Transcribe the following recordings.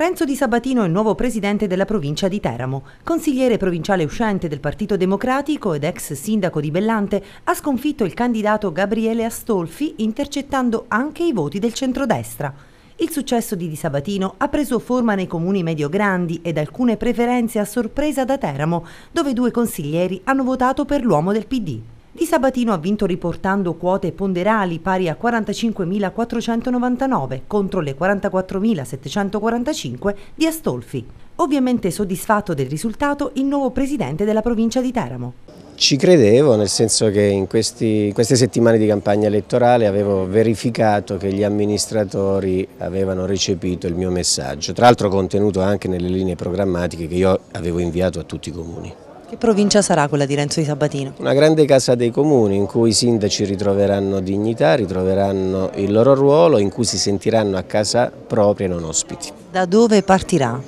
Renzo Di Sabatino è il nuovo presidente della provincia di Teramo. Consigliere provinciale uscente del Partito Democratico ed ex sindaco di Bellante, ha sconfitto il candidato Gabriele Astolfi intercettando anche i voti del centrodestra. Il successo di Di Sabatino ha preso forma nei comuni medio-grandi ed alcune preferenze a sorpresa da Teramo, dove due consiglieri hanno votato per l'uomo del PD. Di Sabatino ha vinto riportando quote ponderali pari a 45.499 contro le 44.745 di Astolfi. Ovviamente soddisfatto del risultato il nuovo presidente della provincia di Teramo. Ci credevo, nel senso che in, questi, queste settimane di campagna elettorale avevo verificato che gli amministratori avevano recepito il mio messaggio, tra l'altro contenuto anche nelle linee programmatiche che io avevo inviato a tutti i comuni. Che provincia sarà quella di Renzo di Sabatino? Una grande casa dei comuni in cui i sindaci ritroveranno dignità, ritroveranno il loro ruolo, in cui si sentiranno a casa propria e non ospiti. Da dove partirà?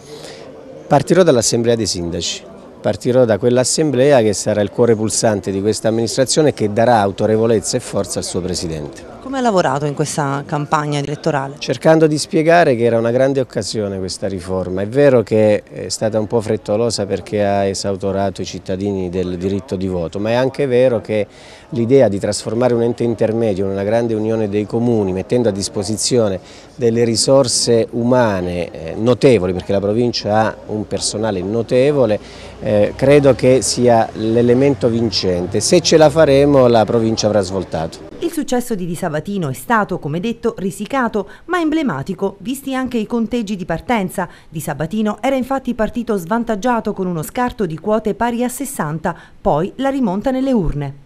Partirò dall'Assemblea dei Sindaci. Partirò da quell'assemblea che sarà il cuore pulsante di questa amministrazione e che darà autorevolezza e forza al suo Presidente. Come ha lavorato in questa campagna elettorale? Cercando di spiegare che era una grande occasione questa riforma. È vero che è stata un po' frettolosa perché ha esautorato i cittadini del diritto di voto, ma è anche vero che l'idea di trasformare un ente intermedio in una grande unione dei comuni, mettendo a disposizione delle risorse umane eh, notevoli, perché la provincia ha un personale notevole, eh, credo che sia l'elemento vincente. Se ce la faremo la provincia avrà svoltato. Il successo di Di Sabatino è stato, come detto, risicato, ma emblematico, visti anche i conteggi di partenza. Di Sabatino era infatti partito svantaggiato con uno scarto di quote pari a 60, poi la rimonta nelle urne.